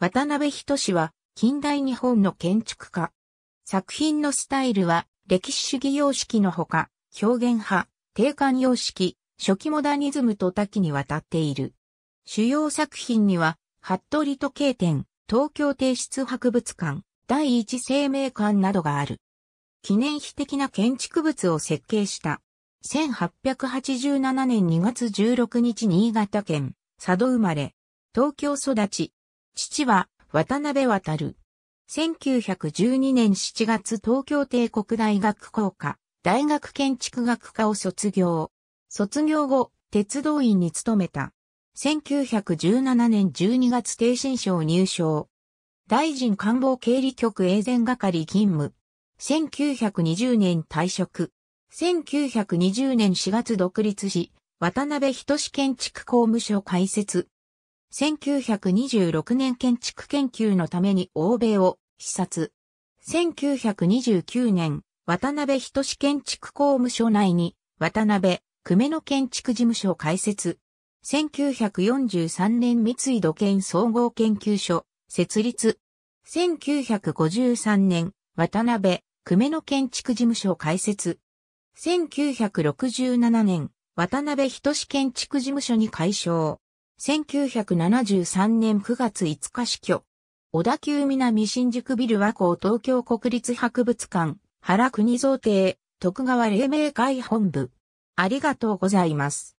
渡辺人氏は近代日本の建築家。作品のスタイルは歴史主義様式のほか、表現派、定款様式、初期モダニズムと多岐にわたっている。主要作品には、服部時計店、東京帝室博物館、第一生命館などがある。記念碑的な建築物を設計した。1887年2月16日新潟県、佐渡生まれ、東京育ち、父は渡辺渡る。1912年7月東京帝国大学校科、大学建築学科を卒業。卒業後、鉄道院に勤めた。1917年12月逓信賞入賞。大臣官房経理局営前係勤務。1920年退職。1920年4月独立し、渡辺志建築公務所開設。1926年建築研究のために欧米を視察。1929年、渡辺人志建築公務所内に、渡辺、久米の建築事務所開設。1943年三井土建総合研究所、設立。1953年、渡辺、久米の建築事務所開設。1967年、渡辺人志建築事務所に改称。1973年9月5日死去。小田急南新宿ビル和光東京国立博物館、原国造邸、徳川黎明会本部。ありがとうございます。